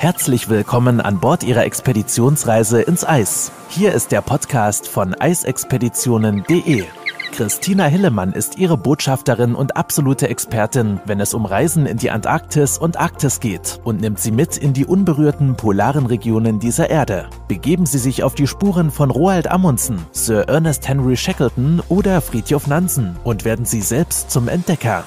Herzlich willkommen an Bord Ihrer Expeditionsreise ins Eis. Hier ist der Podcast von eisexpeditionen.de. Christina Hillemann ist Ihre Botschafterin und absolute Expertin, wenn es um Reisen in die Antarktis und Arktis geht und nimmt Sie mit in die unberührten polaren Regionen dieser Erde. Begeben Sie sich auf die Spuren von Roald Amundsen, Sir Ernest Henry Shackleton oder Friedjof Nansen und werden Sie selbst zum Entdecker.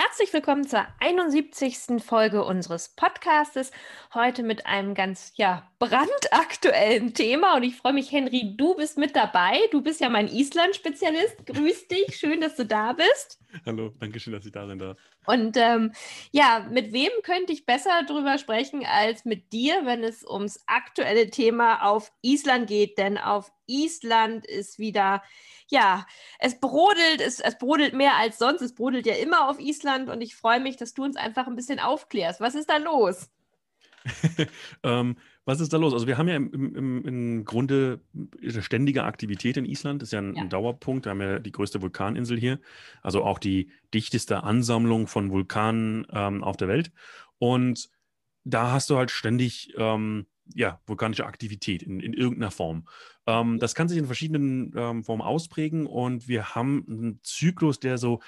Herzlich willkommen zur 71. Folge unseres Podcastes. Heute mit einem ganz ja, brandaktuellen Thema. Und ich freue mich, Henry, du bist mit dabei. Du bist ja mein Island-Spezialist. Grüß dich. Schön, dass du da bist. Hallo, danke schön, dass ich da sein darf. Und ähm, ja, mit wem könnte ich besser drüber sprechen als mit dir, wenn es ums aktuelle Thema auf Island geht? Denn auf Island ist wieder, ja, es brodelt, es, es brodelt mehr als sonst. Es brodelt ja immer auf Island und ich freue mich, dass du uns einfach ein bisschen aufklärst. Was ist da los? ähm, was ist da los? Also wir haben ja im, im, im Grunde ständige Aktivität in Island, das ist ja ein, ja. ein Dauerpunkt. Wir haben ja die größte Vulkaninsel hier, also auch die dichteste Ansammlung von Vulkanen ähm, auf der Welt. Und da hast du halt ständig ähm, ja, vulkanische Aktivität in, in irgendeiner Form. Ähm, mhm. das kann sich in verschiedenen ähm, Formen ausprägen und wir haben einen Zyklus, der so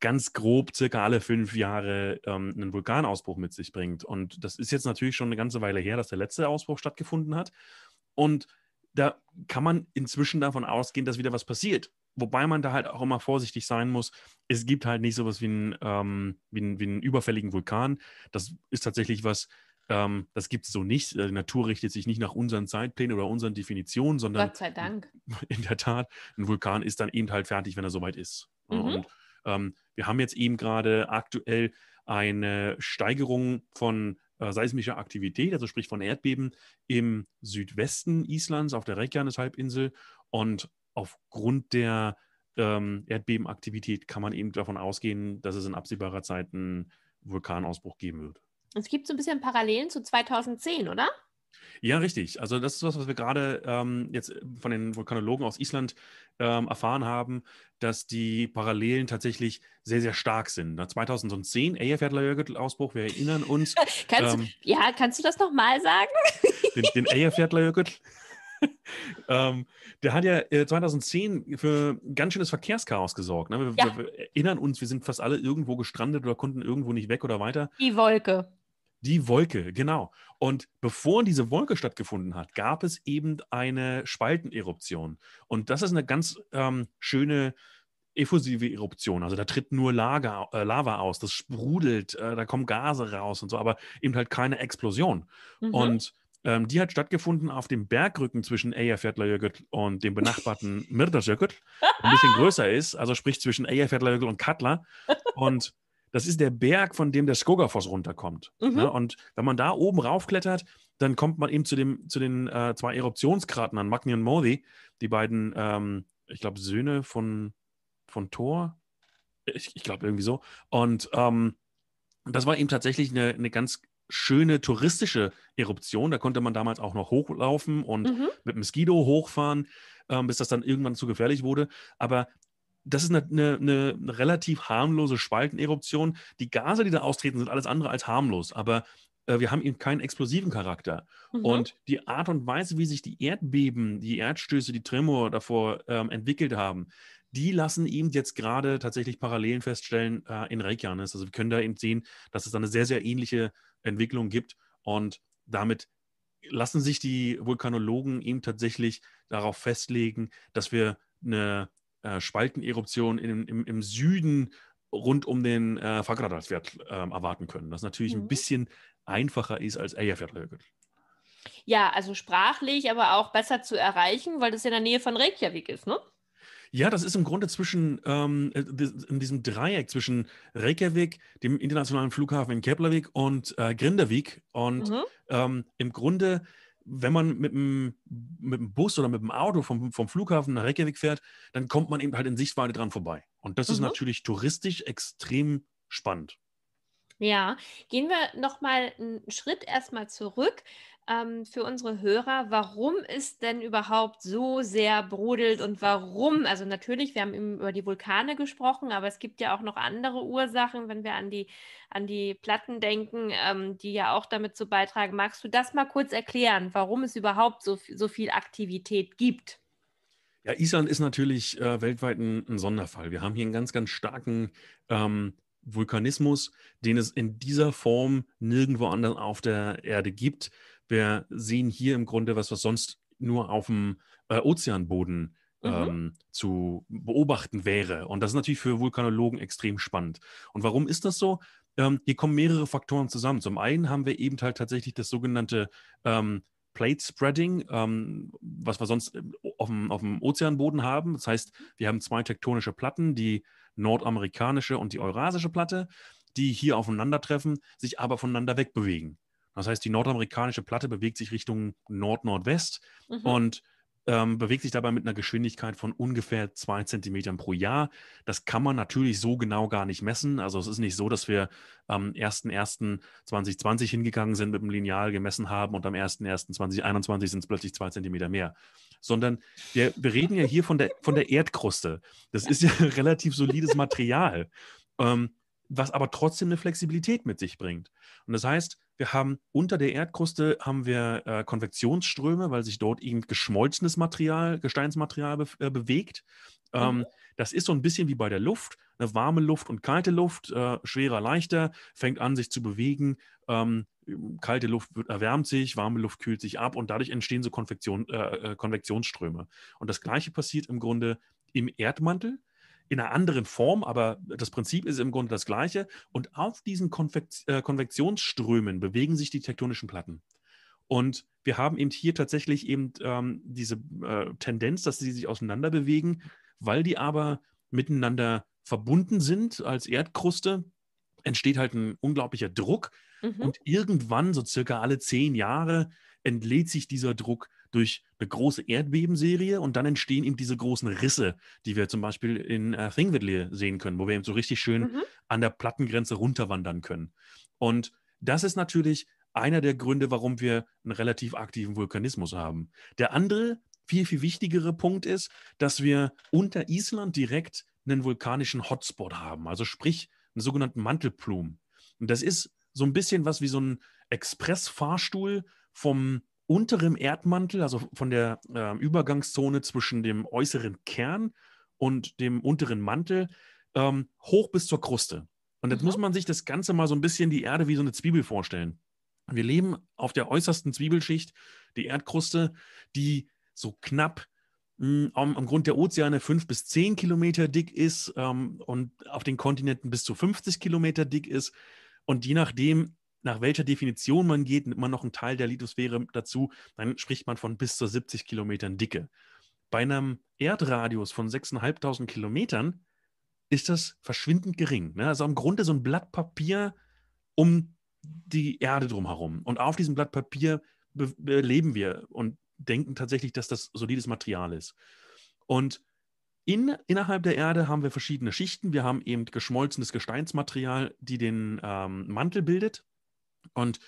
ganz grob circa alle fünf Jahre ähm, einen Vulkanausbruch mit sich bringt. Und das ist jetzt natürlich schon eine ganze Weile her, dass der letzte Ausbruch stattgefunden hat. Und da kann man inzwischen davon ausgehen, dass wieder was passiert. Wobei man da halt auch immer vorsichtig sein muss. Es gibt halt nicht sowas wie einen, ähm, wie einen, wie einen überfälligen Vulkan. Das ist tatsächlich was, ähm, das gibt es so nicht. Äh, die Natur richtet sich nicht nach unseren Zeitplänen oder unseren Definitionen, sondern. Gott sei Dank. In der Tat, ein Vulkan ist dann eben halt fertig, wenn er soweit ist. Mhm. Und ähm, wir haben jetzt eben gerade aktuell eine Steigerung von äh, seismischer Aktivität, also sprich von Erdbeben im Südwesten Islands auf der Reykjanes-Halbinsel. Und aufgrund der ähm, Erdbebenaktivität kann man eben davon ausgehen, dass es in absehbarer Zeit einen Vulkanausbruch geben wird. Es gibt so ein bisschen Parallelen zu 2010, oder? Ja, richtig. Also das ist was, was wir gerade ähm, jetzt von den Vulkanologen aus Island ähm, erfahren haben, dass die Parallelen tatsächlich sehr, sehr stark sind. Nach 2010, Eyjafjallajökull-Ausbruch, wir erinnern uns. kannst ähm, ja, kannst du das nochmal sagen? den den Eyjafjallajökull. ähm, der hat ja 2010 äh, für ganz schönes Verkehrschaos gesorgt. Ne? Wir, ja. wir, erinnern uns, wir sind fast alle irgendwo gestrandet oder konnten irgendwo nicht weg oder weiter. Die Wolke. Die Wolke, genau. Und bevor diese Wolke stattgefunden hat, gab es eben eine Spalteneruption. Und das ist eine ganz ähm, schöne effusive Eruption. Also da tritt nur Lager, äh, Lava aus, das sprudelt, äh, da kommen Gase raus und so, aber eben halt keine Explosion. Mhm. Und ähm, die hat stattgefunden auf dem Bergrücken zwischen Eyjafjallajökull und dem benachbarten Myrdajökull, ein bisschen größer ist, also sprich zwischen Eyjafjallajökull und Katla. Und das ist der Berg, von dem der Skogafoss runterkommt. Mhm. Ne? Und wenn man da oben raufklettert, dann kommt man eben zu, dem, zu den äh, zwei Eruptionskratern, Magni und Modi, die beiden, ähm, ich glaube, Söhne von, von Thor. Ich, ich glaube, irgendwie so. Und ähm, das war eben tatsächlich eine, eine ganz schöne touristische Eruption. Da konnte man damals auch noch hochlaufen und mhm. mit dem Skido hochfahren, ähm, bis das dann irgendwann zu gefährlich wurde. Aber das ist eine, eine, eine ne relativ harmlose Spalteneruption. Die Gase, die da austreten, sind alles andere als harmlos, aber äh, wir haben eben keinen explosiven Charakter. Mhm. Und die Art und Weise, wie sich die Erdbeben, die Erdstöße, die Tremor davor ähm, entwickelt haben, die lassen eben jetzt gerade tatsächlich Parallelen feststellen äh, in Reykjanes. Also wir können da eben sehen, dass es da eine sehr, sehr ähnliche Entwicklung gibt und damit lassen sich die Vulkanologen eben tatsächlich darauf festlegen, dass wir eine äh, Spalteneruption in, im, im, Süden rund um den äh, Fagradalswert äh, erwarten können. Das natürlich mhm. ein bisschen einfacher ist als Eyjafjallajökull. Ja, also sprachlich, aber auch besser zu erreichen, weil das in der Nähe von Reykjavik ist, ne? Ja, das ist im Grunde zwischen, ähm, äh, in diesem Dreieck zwischen Reykjavik, dem internationalen Flughafen in Keflavik und äh, Grindavik. Und mhm. ähm, im Grunde wenn man mit dem, mit dem Bus oder mit dem Auto vom, vom Flughafen nach Reykjavik fährt, dann kommt man eben halt in Sichtweite dran vorbei. Und das mhm. ist natürlich touristisch extrem spannend. Ja, gehen wir nochmal einen Schritt erstmal zurück ähm, für unsere Hörer, warum ist denn überhaupt so sehr brodelt und warum. Also natürlich, wir haben über die Vulkane gesprochen, aber es gibt ja auch noch andere Ursachen, wenn wir an die, an die Platten denken, ähm, die ja auch damit zu so beitragen. Magst du das mal kurz erklären, warum es überhaupt so, so viel Aktivität gibt? Ja, Island ist natürlich äh, weltweit ein, ein, Sonderfall. Wir haben hier einen ganz, ganz starken ähm, Vulkanismus, den es in dieser Form nirgendwo anders auf der Erde gibt. Wir sehen hier im Grunde was, was sonst nur auf dem äh, Ozeanboden mhm. ähm, mhm. zu beobachten wäre. Und das ist natürlich für Vulkanologen extrem spannend. Und warum ist das so? Ähm, hier kommen mehrere Faktoren zusammen. Zum einen haben wir eben halt tatsächlich das sogenannte ähm, Plate Spreading, ähm, was wir sonst äh, auf dem, auf dem, Ozeanboden haben. Das heißt, wir haben zwei tektonische Platten, die nordamerikanische und die eurasische Platte, die hier aufeinandertreffen, sich aber voneinander wegbewegen. Das heißt, die nordamerikanische Platte bewegt sich Richtung Nord-Nordwest mhm. und ähm, bewegt sich dabei mit einer Geschwindigkeit von ungefähr zwei Zentimetern pro Jahr. Das kann man natürlich so genau gar nicht messen. Also es ist nicht so, dass wir am 01.01.2020 hingegangen sind mit dem Lineal gemessen haben und am 01.01.2021 sind es plötzlich zwei Zentimeter mehr. Sondern wir, wir reden ja hier von der, von der Erdkruste. Das ist ja relativ solides Material, ähm, was aber trotzdem eine Flexibilität mit sich bringt. Und das heißt, wir haben unter der Erdkruste haben wir äh, Konvektionsströme, weil sich dort eben geschmolzenes Material, Gesteinsmaterial be äh, bewegt. Ähm, mhm. Das ist so ein bisschen wie bei der Luft. Eine warme Luft und kalte Luft, äh, schwerer, leichter, fängt an, sich zu bewegen. Ähm, kalte Luft erwärmt sich, warme Luft kühlt sich ab und dadurch entstehen so Konvektion, äh, äh, Konvektionsströme. Und das Gleiche passiert im Grunde im Erdmantel in einer anderen Form, aber das Prinzip ist im Grunde das gleiche. Und auf diesen äh, Konvektionsströmen bewegen sich die tektonischen Platten. Und wir haben eben hier tatsächlich eben ähm, diese äh, Tendenz, dass sie sich auseinander bewegen, weil die aber miteinander verbunden sind als Erdkruste, entsteht halt ein unglaublicher Druck. Mhm. Und irgendwann, so circa alle zehn Jahre, entlädt sich dieser Druck durch eine große Erdbebenserie und dann entstehen eben diese großen Risse, die wir zum Beispiel in äh, Thingvellir sehen können, wo wir eben so richtig schön mhm. an der Plattengrenze runterwandern können. Und das ist natürlich einer der Gründe, warum wir einen relativ aktiven Vulkanismus haben. Der andere, viel, viel wichtigere Punkt ist, dass wir unter Island direkt einen vulkanischen Hotspot haben, also sprich einen sogenannten Mantelplum. Und das ist so ein bisschen was wie so ein Expressfahrstuhl vom unterem Erdmantel, also von der äh, Übergangszone zwischen dem äußeren Kern und dem unteren Mantel, ähm, hoch bis zur Kruste. Und jetzt mhm. muss man sich das Ganze mal so ein bisschen die Erde wie so eine Zwiebel vorstellen. Wir leben auf der äußersten Zwiebelschicht, die Erdkruste, die so knapp hm, am, am, Grund der Ozeane fünf bis zehn Kilometer dick ist ähm, und auf den Kontinenten bis zu 50 Kilometer dick ist. Und je nachdem, nach welcher Definition man geht, nimmt man noch einen Teil der Lithosphäre dazu, dann spricht man von bis zu 70 Kilometern Dicke. Bei einem Erdradius von 6.500 Kilometern ist das verschwindend gering. Ne? Also im Grunde so ein Blatt Papier um die Erde drumherum. Und auf diesem Blatt Papier leben wir und denken tatsächlich, dass das solides Material ist. Und in, innerhalb der Erde haben wir verschiedene Schichten. Wir haben eben geschmolzenes Gesteinsmaterial, die den ähm, Mantel bildet. Und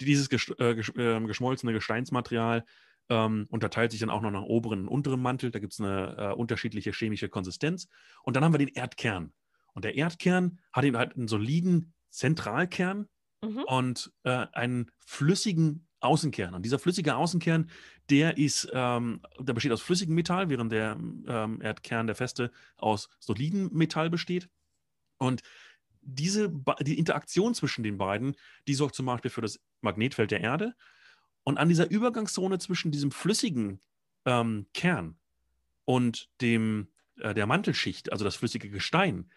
dieses gesch äh, ähm, geschmolzene Gesteinsmaterial ähm, unterteilt sich dann auch noch nach oberen und unteren Mantel. Da gibt es eine äh, unterschiedliche chemische Konsistenz. Und dann haben wir den Erdkern. Und der Erdkern hat eben halt einen soliden Zentralkern mhm. und äh, einen flüssigen Außenkern. Und dieser flüssige Außenkern, der ist, ähm, der besteht aus flüssigem Metall, während der ähm, Erdkern, der feste, aus solidem Metall besteht. Und diese die Interaktion zwischen den beiden, die sorgt zum Beispiel für das Magnetfeld der Erde. Und an dieser Übergangszone zwischen diesem flüssigen ähm, Kern und dem, äh, der Mantelschicht, also das flüssige Gestein,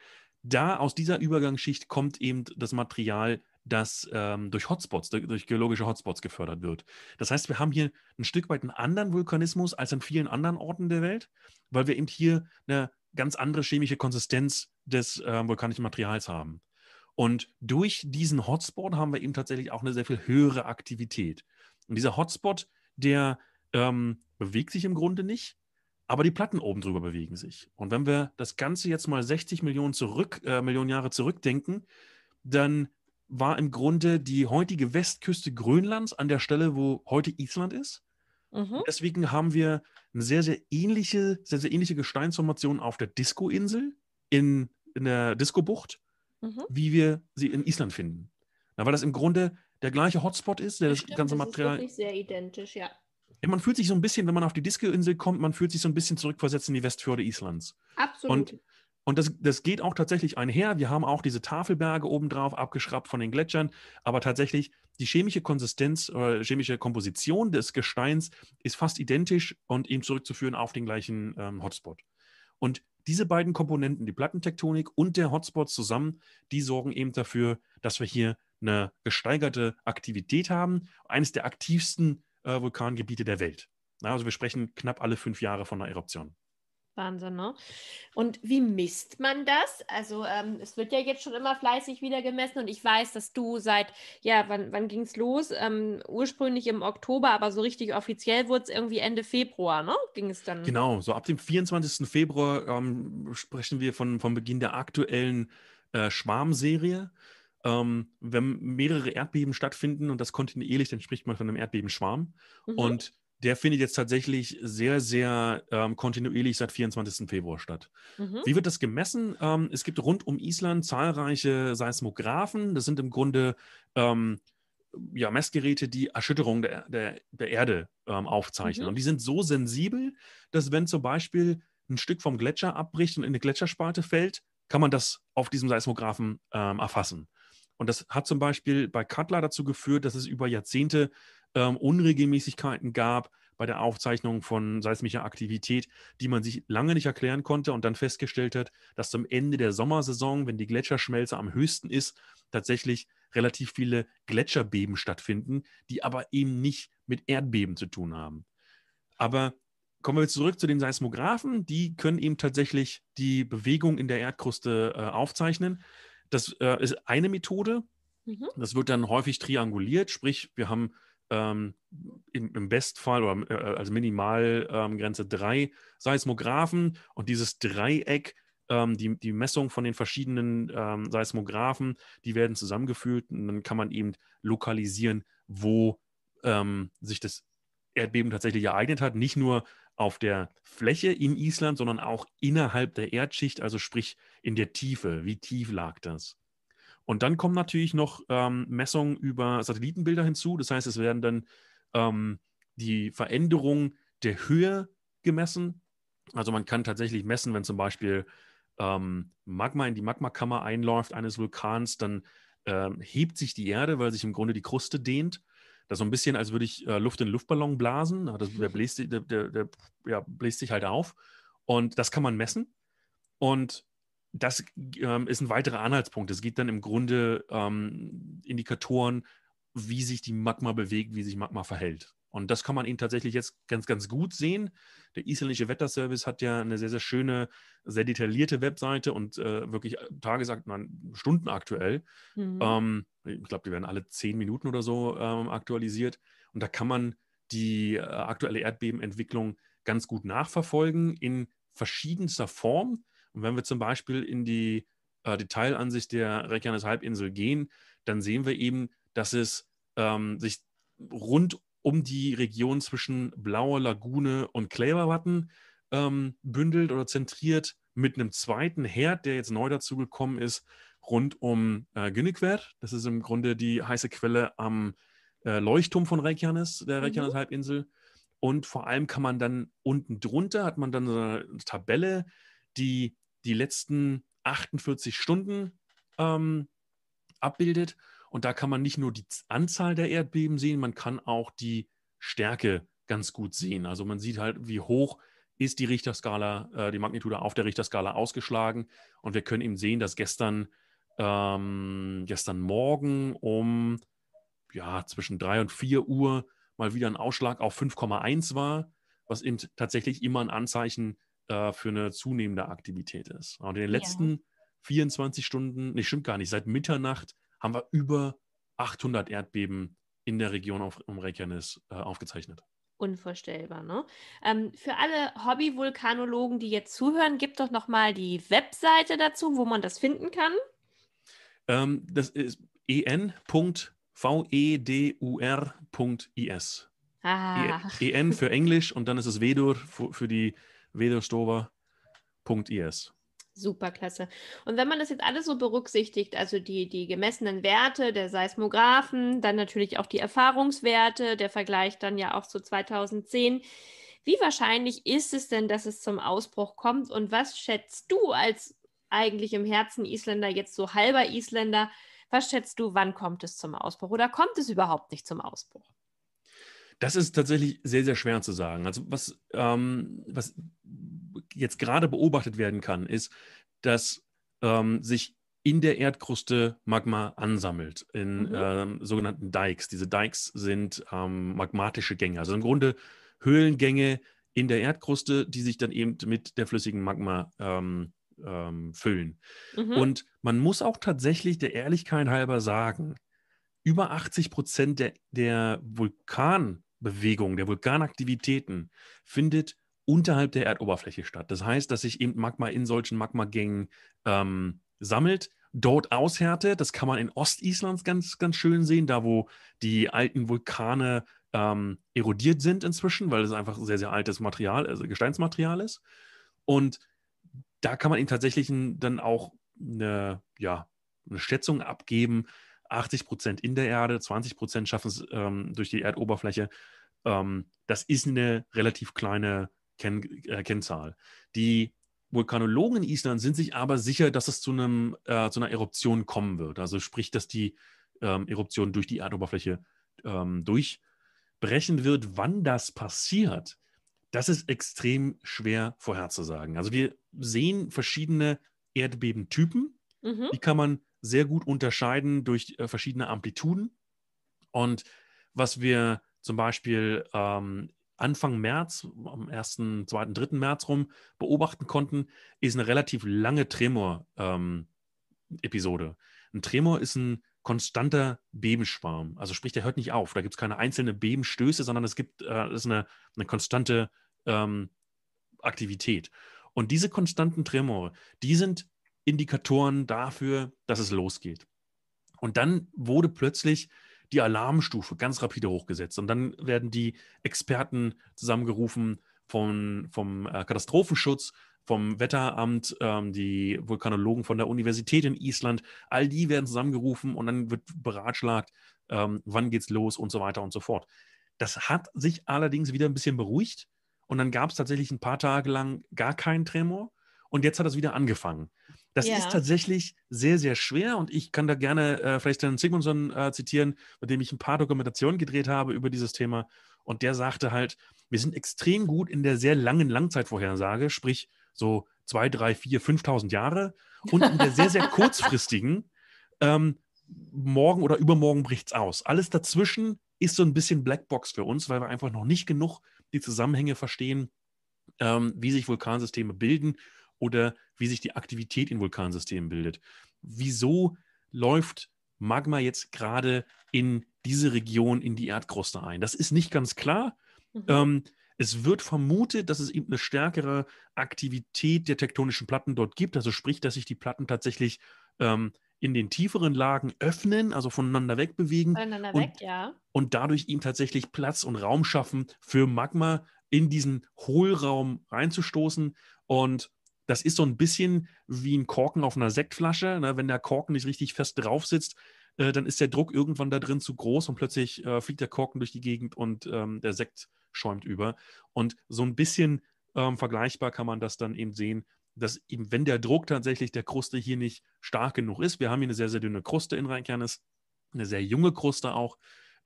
da aus dieser Übergangsschicht kommt eben das Material, das ähm, durch Hotspots, durch, durch geologische Hotspots gefördert wird. Das heißt, wir haben hier ein Stück weit einen anderen Vulkanismus als an vielen anderen Orten der Welt, weil wir eben hier eine ganz andere chemische Konsistenz des äh, vulkanischen Materials haben. Und durch diesen Hotspot haben wir eben tatsächlich auch eine sehr viel höhere Aktivität. Und dieser Hotspot, der ähm, bewegt sich im Grunde nicht, aber die Platten oben drüber bewegen sich. Und wenn wir das Ganze jetzt mal 60 Millionen, zurück, äh, Millionen Jahre zurückdenken, dann war im Grunde die heutige Westküste Grönlands an der Stelle, wo heute Island ist. Mhm. Deswegen haben wir eine sehr, sehr ähnliche, sehr, sehr ähnliche Gesteinsformation auf der Disco-Insel in, in der Disco-Bucht, mhm. wie wir sie in Island finden. Na, weil das im Grunde der gleiche Hotspot ist, der das, Stimmt, ganze Material. Das ist wirklich sehr identisch, ja. ja. Man fühlt sich so ein bisschen, wenn man auf die Disco-Insel kommt, man fühlt sich so ein bisschen zurückversetzt in die Westfjorde Islands. Absolut. Und und das, das geht auch tatsächlich einher. Wir haben auch diese Tafelberge obendrauf, abgeschraubt von den Gletschern. Aber tatsächlich, die chemische Konsistenz oder äh, chemische Komposition des Gesteins ist fast identisch und eben zurückzuführen auf den gleichen ähm, Hotspot. Und diese beiden Komponenten, die Plattentektonik und der Hotspot zusammen, die sorgen eben dafür, dass wir hier eine gesteigerte Aktivität haben. Eines der aktivsten äh, Vulkangebiete der Welt. also wir sprechen knapp alle fünf Jahre von einer Eruption. Wahnsinn, ne? Und wie misst man das? Also ähm, es wird ja jetzt schon immer fleißig wieder gemessen und ich weiß, dass du seit, ja, wann, wann ging es los? Ähm, ursprünglich im Oktober, aber so richtig offiziell wurde es irgendwie Ende Februar, ne? Ging es dann? Genau, so ab dem 24. Februar ähm, sprechen wir von, vom Beginn der aktuellen äh, Schwarmserie. Ähm, wenn mehrere Erdbeben stattfinden und das kontinuierlich, dann spricht man von einem Erdbebenschwarm. Mhm. Und der findet jetzt tatsächlich sehr, sehr ähm, kontinuierlich seit 24. Februar statt. Mhm. Wie wird das gemessen? Ähm, es gibt rund um Island zahlreiche Seismographen. Das sind im Grunde ähm, ja, Messgeräte, die Erschütterungen der, der, der Erde ähm, aufzeichnen. Mhm. Und die sind so sensibel, dass wenn zum Beispiel ein Stück vom Gletscher abbricht und in eine Gletscherspalte fällt, kann man das auf diesem Seismographen ähm, erfassen. Und das hat zum Beispiel bei Cutler dazu geführt, dass es über Jahrzehnte ähm, Unregelmäßigkeiten gab bei der Aufzeichnung von seismischer Aktivität, die man sich lange nicht erklären konnte und dann festgestellt hat, dass zum Ende der Sommersaison, wenn die Gletscherschmelze am höchsten ist, tatsächlich relativ viele Gletscherbeben stattfinden, die aber eben nicht mit Erdbeben zu tun haben. Aber kommen wir zurück zu den Seismographen. Die können eben tatsächlich die Bewegung in der Erdkruste äh, aufzeichnen. Das äh, ist eine Methode. Mhm. Das wird dann häufig trianguliert, sprich, wir haben ähm, im, im, Bestfall oder äh, äh als Minimalgrenze ähm, drei Seismographen und dieses Dreieck, ähm, die, die Messung von den verschiedenen ähm, Seismographen, die werden zusammengeführt und dann kann man eben lokalisieren, wo ähm, sich das Erdbeben tatsächlich ereignet hat. Nicht nur auf der Fläche in Island, sondern auch innerhalb der Erdschicht, also sprich in der Tiefe. Wie tief lag das? Und dann kommen natürlich noch ähm, Messungen über Satellitenbilder hinzu. Das heißt, es werden dann ähm, die Veränderungen der Höhe gemessen. Also man kann tatsächlich messen, wenn zum Beispiel ähm, Magma in die Magmakammer einläuft eines Vulkans, dann ähm, hebt sich die Erde, weil sich im Grunde die Kruste dehnt. Das ist so ein bisschen, als würde ich äh, Luft in Luftballon blasen. Das, der, bläst, der, der, der ja, bläst sich halt auf. Und das kann man messen. Und das ähm, ist ein weiterer Anhaltspunkt. Es geht dann im Grunde ähm, Indikatoren, wie sich die Magma bewegt, wie sich Magma verhält. Und das kann man eben tatsächlich jetzt ganz, ganz gut sehen. Der isländische Wetterservice hat ja eine sehr, sehr schöne, sehr detaillierte Webseite und äh, wirklich äh, tagesakt, nein, Stunden aktuell. Mhm. Ähm, ich glaube, die werden alle zehn Minuten oder so ähm, aktualisiert. Und da kann man die äh, aktuelle Erdbebenentwicklung ganz gut nachverfolgen in verschiedenster Form und wenn wir zum Beispiel in die äh, Detailansicht der Reykjanes Halbinsel gehen, dann sehen wir eben, dass es ähm, sich rund um die Region zwischen Blauer Lagune und Kleberwatten ähm, bündelt oder zentriert mit einem zweiten Herd, der jetzt neu dazugekommen ist, rund um äh, Günnikwer. Das ist im Grunde die heiße Quelle am äh, Leuchtturm von Reykjanes, der mhm. Reykjanes Halbinsel. Und vor allem kann man dann unten drunter, hat man dann so eine Tabelle, die die letzten 48 Stunden ähm, abbildet. Und da kann man nicht nur die Anzahl der Erdbeben sehen, man kann auch die Stärke ganz gut sehen. Also man sieht halt, wie hoch ist die Richterskala, äh, die Magnitude auf der Richterskala ausgeschlagen. Und wir können eben sehen, dass gestern, ähm, gestern Morgen um ja, zwischen 3 und 4 Uhr mal wieder ein Ausschlag auf 5,1 war, was eben tatsächlich immer ein Anzeichen ist äh, für eine zunehmende Aktivität ist. Und in den letzten ja. 24 Stunden, nee, stimmt gar nicht, seit Mitternacht haben wir über 800 Erdbeben in der Region auf, um Reykjanes äh, aufgezeichnet. Unvorstellbar, ne? Ähm, für alle Hobby-Vulkanologen, die jetzt zuhören, gibt doch nochmal die Webseite dazu, wo man das finden kann. Ähm, das ist en.vedur.is. Ah. En für Englisch und dann ist es Vedur für, für die velostober.is. Super klasse. Und wenn man das jetzt alles so berücksichtigt, also die, die gemessenen Werte der Seismographen, dann natürlich auch die Erfahrungswerte, der Vergleich dann ja auch zu 2010, wie wahrscheinlich ist es denn, dass es zum Ausbruch kommt und was schätzt du als eigentlich im Herzen Isländer, jetzt so halber Isländer, was schätzt du, wann kommt es zum Ausbruch oder kommt es überhaupt nicht zum Ausbruch? Das ist tatsächlich sehr, sehr schwer zu sagen. Also was, ähm, was jetzt gerade beobachtet werden kann, ist, dass ähm, sich in der Erdkruste Magma ansammelt, in mhm. ähm, sogenannten Dikes. Diese Dikes sind ähm, magmatische Gänge, also im Grunde Höhlengänge in der Erdkruste, die sich dann eben mit der flüssigen Magma ähm, ähm, füllen. Mhm. Und man muss auch tatsächlich der Ehrlichkeit halber sagen, über 80 Prozent der, der, Vulkan, Bewegung der Vulkanaktivitäten findet unterhalb der Erdoberfläche statt. Das heißt, dass sich eben Magma in solchen Magmagängen ähm, sammelt, dort aushärtet. Das kann man in Ostislands ganz, ganz schön sehen, da wo die alten Vulkane ähm, erodiert sind inzwischen, weil es einfach sehr, sehr altes Material, also Gesteinsmaterial ist. Und da kann man eben tatsächlich dann auch eine, ja, eine Schätzung abgeben, 80 Prozent in der Erde, 20 Prozent schaffen es ähm, durch die Erdoberfläche. Ähm, das ist eine relativ kleine Ken äh, Kennzahl. Die Vulkanologen in Island sind sich aber sicher, dass es zu, einem, äh, zu einer Eruption kommen wird. Also sprich, dass die ähm, Eruption durch die Erdoberfläche ähm, durchbrechen wird. Wann das passiert, das ist extrem schwer vorherzusagen. Also wir sehen verschiedene Erdbebentypen. Mhm. Die kann man sehr gut unterscheiden durch äh, verschiedene Amplituden. Und was wir zum Beispiel ähm, Anfang März, am 1., 2., 3. März rum beobachten konnten, ist eine relativ lange Tremor-Episode. Ähm, ein Tremor ist ein konstanter Bebenschwarm. Also sprich, der hört nicht auf. Da gibt es keine einzelnen Bebenstöße, sondern es gibt äh, ist eine, eine konstante ähm, Aktivität. Und diese konstanten Tremore, die sind Indikatoren dafür, dass es losgeht. Und dann wurde plötzlich die Alarmstufe ganz rapide hochgesetzt. Und dann werden die Experten zusammengerufen von, vom äh, Katastrophenschutz, vom Wetteramt, ähm, die Vulkanologen von der Universität in Island, all die werden zusammengerufen und dann wird beratschlagt, ähm, wann geht's los und so weiter und so fort. Das hat sich allerdings wieder ein bisschen beruhigt und dann gab es tatsächlich ein paar Tage lang gar keinen Tremor und jetzt hat das wieder angefangen. Das ja. ist tatsächlich sehr, sehr schwer und ich kann da gerne äh, vielleicht den Sigmundson äh, zitieren, mit dem ich ein paar Dokumentationen gedreht habe über dieses Thema und der sagte halt, wir sind extrem gut in der sehr langen Langzeitvorhersage, sprich so zwei, drei, vier, 5000 Jahre und in der sehr, sehr kurzfristigen, ähm, morgen oder übermorgen bricht es aus. Alles dazwischen ist so ein bisschen Blackbox für uns, weil wir einfach noch nicht genug die Zusammenhänge verstehen, ähm, wie sich Vulkansysteme bilden oder wie sich die Aktivität in Vulkansystemen bildet. Wieso läuft Magma jetzt gerade in diese Region, in die Erdkruste ein? Das ist nicht ganz klar. Mhm. Ähm, es wird vermutet, dass es eben eine stärkere Aktivität der tektonischen Platten dort gibt. Also sprich, dass sich die Platten tatsächlich ähm, in den tieferen Lagen öffnen, also voneinander wegbewegen. Voneinander und, weg, ja. Und dadurch ihm tatsächlich Platz und Raum schaffen, für Magma in diesen Hohlraum reinzustoßen. Und das ist so ein bisschen wie ein Korken auf einer Sektflasche. Ne? Wenn der Korken nicht richtig fest drauf sitzt, äh, dann ist der Druck irgendwann da drin zu groß und plötzlich äh, fliegt der Korken durch die Gegend und ähm, der Sekt schäumt über. Und so ein bisschen ähm, vergleichbar kann man das dann eben sehen, dass eben, wenn der Druck tatsächlich der Kruste hier nicht stark genug ist, wir haben hier eine sehr, sehr dünne Kruste in Rheinkernis, eine sehr junge Kruste auch,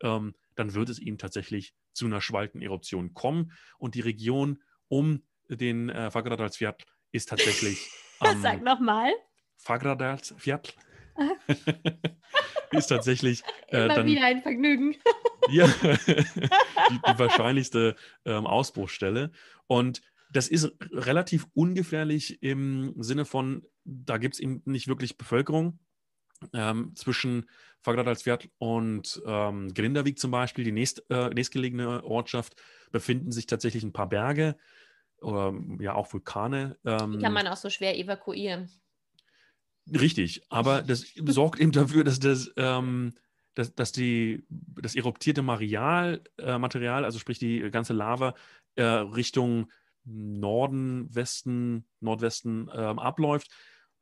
ähm, dann wird es eben tatsächlich zu einer Schwalteneruption kommen und die Region um den äh, Fagradalsfjord ist tatsächlich. Ähm, Sag nochmal. Fagradalsviertel. Ah. ist tatsächlich. Äh, Immer dann, wieder ein Vergnügen. ja, die, die, wahrscheinlichste ähm, Ausbruchstelle. Und das ist relativ ungefährlich im Sinne von, da gibt es eben nicht wirklich Bevölkerung. Ähm, zwischen Fagradalsviertel und ähm, Grinderweg zum Beispiel, die nächst, äh, nächstgelegene Ortschaft, befinden sich tatsächlich ein paar Berge oder hm, ja auch Vulkane. Ähm, die kann ähm, man auch so schwer evakuieren. Richtig, aber das sorgt eben dafür, dass das, ähm, dass, dass die, das eruptierte Material, äh, Material, also sprich die ganze Lava, äh, Richtung Norden, Westen, Nordwesten äh, abläuft.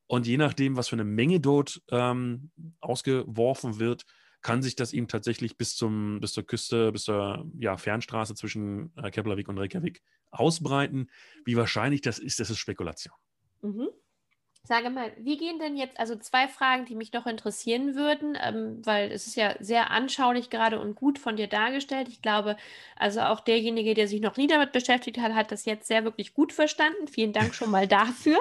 Und je nachdem, was für eine Menge dort ähm, ausgeworfen wird, kann sich das ihm tatsächlich bis, zum, bis zur Küste, bis zur ja, Fernstraße zwischen äh, Keplervik und Reykjavik ausbreiten. Wie wahrscheinlich das ist, das ist Spekulation. Mhm. Sage mal, wie gehen denn jetzt, also zwei Fragen, die mich noch interessieren würden, ähm, weil es ist ja sehr anschaulich gerade und gut von dir dargestellt. Ich glaube, also auch derjenige, der sich noch nie damit beschäftigt hat, hat das jetzt sehr wirklich gut verstanden. Vielen Dank schon mal dafür.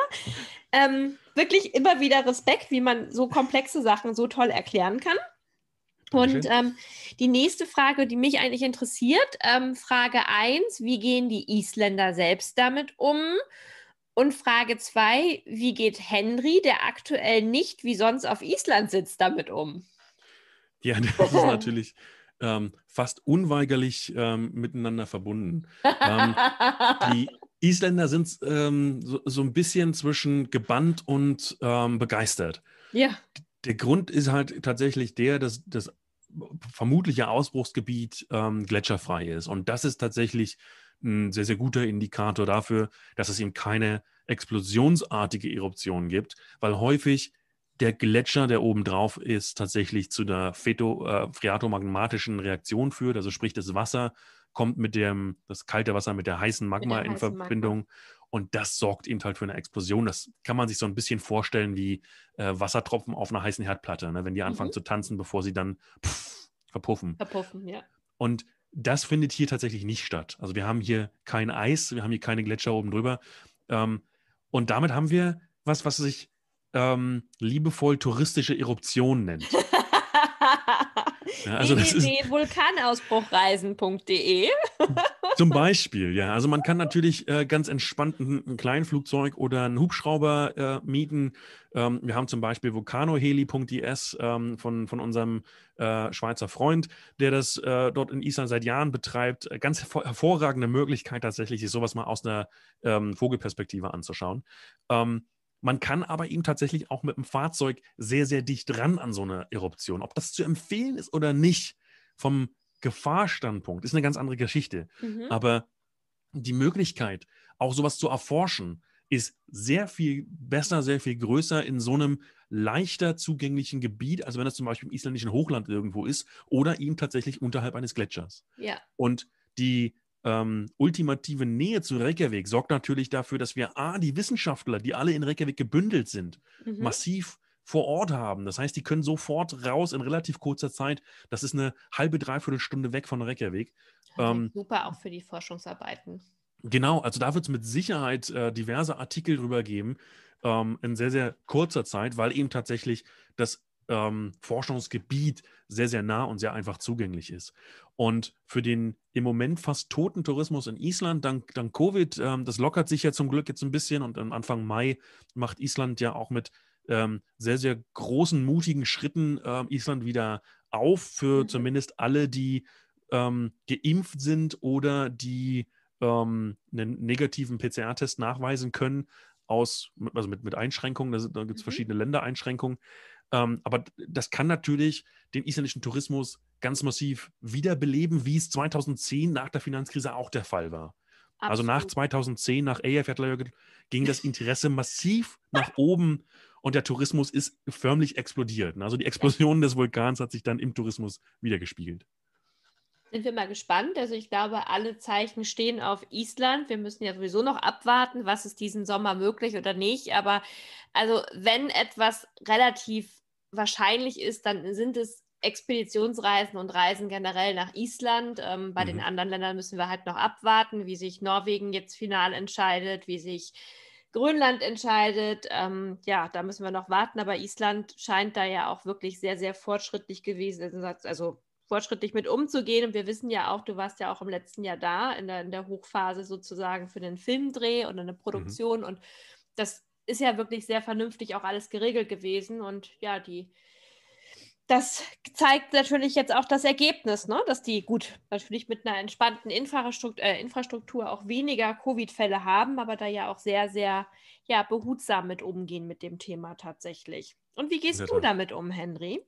Ähm, wirklich immer wieder Respekt, wie man so komplexe Sachen so toll erklären kann. Und ähm, die nächste Frage, die mich eigentlich interessiert, ähm, Frage 1, wie gehen die Isländer selbst damit um? Und Frage 2, wie geht Henry, der aktuell nicht wie sonst auf Island sitzt, damit um? Ja, das ist natürlich ähm, fast unweigerlich ähm, miteinander verbunden. Ähm, die Isländer sind ähm, so, so, ein bisschen zwischen gebannt und begeistert. Ja der Grund ist halt tatsächlich der, dass das vermutliche Ausbruchsgebiet ähm, gletscherfrei ist. Und das ist tatsächlich ein sehr, sehr guter Indikator dafür, dass es eben keine explosionsartige Eruption gibt, weil häufig der Gletscher, der obendrauf ist, tatsächlich zu einer Feto, äh, phreatomagmatischen Reaktion führt. Also sprich, das Wasser kommt mit dem, das kalte Wasser mit der heißen Magma in Verbindung Magma. Und das sorgt eben halt für eine Explosion. Das kann man sich so ein bisschen vorstellen wie äh, Wassertropfen auf einer heißen Herdplatte, ne? wenn die anfangen mhm. zu tanzen, bevor sie dann pff, verpuffen. Verpuffen, ja. Und das findet hier tatsächlich nicht statt. Also wir haben hier kein Eis, wir haben hier keine Gletscher oben drüber. Ähm, und damit haben wir was, was sich ähm, liebevoll touristische Eruption nennt. Ja, also www.vulkanausbruchreisen.de Zum Beispiel, ja. Also man kann natürlich äh, ganz entspannt ein, ein Kleinflugzeug oder einen Hubschrauber äh, mieten. Ähm, wir haben zum Beispiel vulcanoheli.is ähm, von, von unserem äh, Schweizer Freund, der das äh, dort in Island seit Jahren betreibt. Ganz hervor hervorragende Möglichkeit tatsächlich, sich sowas mal aus einer ähm, Vogelperspektive anzuschauen. Ähm, man kann aber eben tatsächlich auch mit dem Fahrzeug sehr, sehr dicht ran an so eine Eruption. Ob das zu empfehlen ist oder nicht, vom Gefahrstandpunkt, ist eine ganz andere Geschichte. Mhm. Aber die Möglichkeit, auch sowas zu erforschen, ist sehr viel besser, sehr viel größer in so einem leichter zugänglichen Gebiet, als wenn das zum Beispiel im isländischen Hochland irgendwo ist oder eben tatsächlich unterhalb eines Gletschers. Ja. Und die ähm, ultimative Nähe zu Reykjavik sorgt natürlich dafür, dass wir A, die Wissenschaftler, die alle in Reykjavik gebündelt sind, mhm. massiv vor Ort haben. Das heißt, die können sofort raus in relativ kurzer Zeit. Das ist eine halbe, dreiviertel Stunde weg von Reykjavik. Ähm, super auch für die Forschungsarbeiten. Genau, also da wird es mit Sicherheit äh, diverse Artikel drüber geben ähm, in sehr, sehr kurzer Zeit, weil eben tatsächlich das ähm, Forschungsgebiet sehr, sehr nah und sehr einfach zugänglich ist. Und für den im Moment fast toten Tourismus in Island, dank, dank Covid, ähm, das lockert sich ja zum Glück jetzt ein bisschen und am Anfang Mai macht Island ja auch mit ähm, sehr, sehr großen, mutigen Schritten äh, Island wieder auf für mhm. zumindest alle, die ähm, geimpft sind oder die ähm, einen negativen PCR-Test nachweisen können, aus, also mit, mit Einschränkungen, da, da gibt es mhm. verschiedene Ländereinschränkungen. Ähm, aber das kann natürlich den isländischen Tourismus ganz massiv wiederbeleben, wie es 2010 nach der Finanzkrise auch der Fall war. Absolut. Also nach 2010, nach Eyjafjallajökull, ging das Interesse massiv nach oben und der Tourismus ist förmlich explodiert. Also die Explosion des Vulkans hat sich dann im Tourismus wiedergespiegelt sind wir mal gespannt. Also ich glaube, alle Zeichen stehen auf Island. Wir müssen ja sowieso noch abwarten, was ist diesen Sommer möglich oder nicht. Aber also wenn etwas relativ wahrscheinlich ist, dann sind es Expeditionsreisen und Reisen generell nach Island. Ähm, bei mhm. den anderen Ländern müssen wir halt noch abwarten, wie sich Norwegen jetzt final entscheidet, wie sich Grönland entscheidet. Ähm, ja, da müssen wir noch warten, aber Island scheint da ja auch wirklich sehr, sehr fortschrittlich gewesen, also fortschrittlich mit umzugehen. Und wir wissen ja auch, du warst ja auch im letzten Jahr da, in der, in der Hochphase sozusagen für den Filmdreh und eine mhm. Produktion. Mhm. Und das ist ja wirklich sehr vernünftig auch alles geregelt gewesen. Und ja, die, das zeigt natürlich jetzt auch das Ergebnis, ne? dass die gut natürlich mit einer entspannten Infrastruktur, äh, Infrastruktur auch weniger Covid-Fälle haben, aber da ja auch sehr, sehr ja, behutsam mit umgehen mit dem Thema tatsächlich. Und wie gehst du damit um, Henry?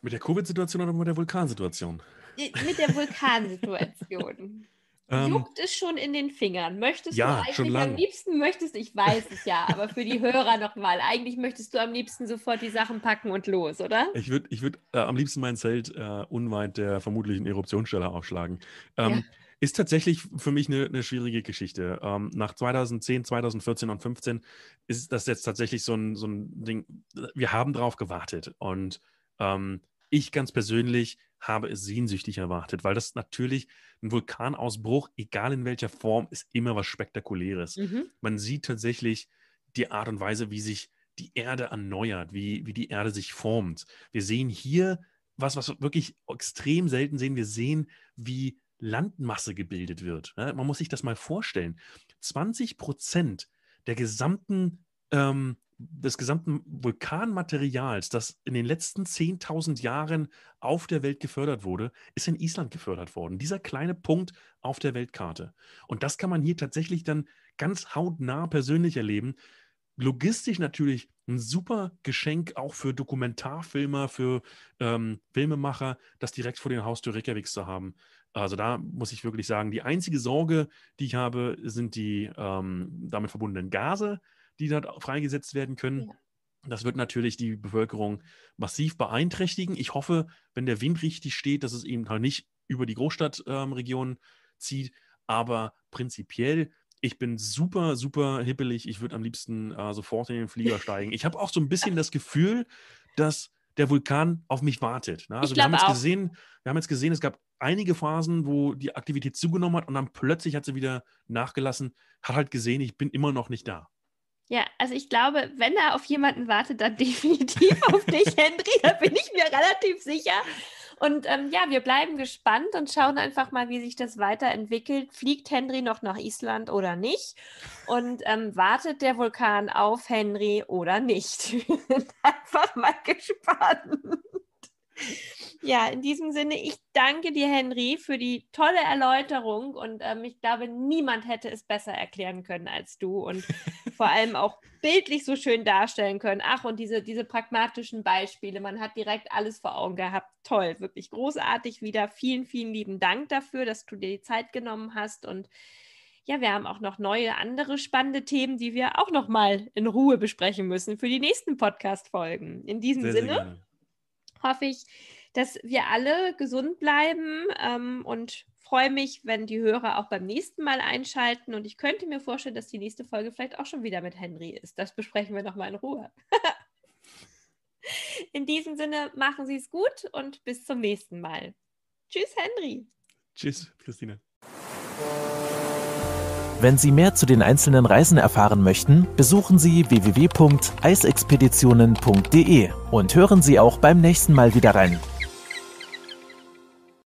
Mit der Covid-Situation oder mit der Vulkansituation? Mit der Vulkansituation. Ähm, Juckt es schon in den Fingern? Möchtest ja, du eigentlich am liebsten, möchtest, ich weiß es ja, aber für die Hörer nochmal, eigentlich möchtest du am liebsten sofort die Sachen packen und los, oder? Ich würde ich würd, äh, am liebsten mein Zelt äh, unweit der vermutlichen Eruptionsstelle aufschlagen. Ähm, ja. Ist tatsächlich für mich eine, eine schwierige Geschichte. Ähm, nach 2010, 2014 und 2015 ist das jetzt tatsächlich so ein, so ein Ding, wir haben drauf gewartet und ähm, ich ganz persönlich habe es sehnsüchtig erwartet, weil das natürlich ein Vulkanausbruch, egal in welcher Form, ist immer was Spektakuläres. Mhm. Man sieht tatsächlich die Art und Weise, wie sich die Erde erneuert, wie, wie die Erde sich formt. Wir sehen hier was, was wir wirklich extrem selten sehen. Wir sehen, wie Landmasse gebildet wird. Ja, ne? man muss sich das mal vorstellen. 20 Prozent der gesamten ähm, des gesamten Vulkanmaterials, das in den letzten 10.000 Jahren auf der Welt gefördert wurde, ist in Island gefördert worden. Dieser kleine Punkt auf der Weltkarte. Und das kann man hier tatsächlich dann ganz hautnah persönlich erleben. Logistisch natürlich ein super Geschenk auch für Dokumentarfilmer, für ähm, Filmemacher, das direkt vor den Haustür Reykjaviks zu haben. Also da muss ich wirklich sagen, die einzige Sorge, die ich habe, sind die ähm, damit verbundenen Gase die dort freigesetzt werden können. Ja. Das wird natürlich die Bevölkerung massiv beeinträchtigen. Ich hoffe, wenn der Wind richtig steht, dass es eben halt nicht über die Großstadtregion ähm, zieht. Aber prinzipiell, ich bin super, super hippelig. Ich würde am liebsten äh, sofort in den Flieger steigen. Ich habe auch so ein bisschen das Gefühl, dass der Vulkan auf mich wartet. Ne? Also wir haben, jetzt auch. gesehen, wir haben jetzt gesehen, es gab einige Phasen, wo die Aktivität zugenommen hat und dann plötzlich hat sie wieder nachgelassen, hat halt gesehen, ich bin immer noch nicht da. Ja, also ich glaube, wenn er auf jemanden wartet, dann definitiv auf dich, Henry. Da bin ich mir relativ sicher. Und ähm, ja, wir bleiben gespannt und schauen einfach mal, wie sich das weiterentwickelt. Fliegt Henry noch nach Island oder nicht? Und ähm, wartet der Vulkan auf Henry oder nicht? einfach mal gespannt. Ja, in diesem Sinne, ich danke dir, Henry, für die tolle Erläuterung und ähm, ich glaube, niemand hätte es besser erklären können als du und vor allem auch bildlich so schön darstellen können. Ach, und diese, diese pragmatischen Beispiele, man hat direkt alles vor Augen gehabt. Toll, wirklich großartig wieder. Vielen, vielen lieben Dank dafür, dass du dir die Zeit genommen hast und ja, wir haben auch noch neue andere spannende Themen, die wir auch nochmal in Ruhe besprechen müssen für die nächsten Podcast Folgen. In diesem sehr, Sinne sehr hoffe ich, dass wir alle gesund bleiben ähm, und freue mich, wenn die Hörer auch beim nächsten Mal einschalten. Und ich könnte mir vorstellen, dass die nächste Folge vielleicht auch schon wieder mit Henry ist. Das besprechen wir nochmal in Ruhe. in diesem Sinne, machen Sie es gut und bis zum nächsten Mal. Tschüss, Henry. Tschüss, Christine. Wenn Sie mehr zu den einzelnen Reisen erfahren möchten, besuchen Sie www.eisexpeditionen.de und hören Sie auch beim nächsten Mal wieder rein.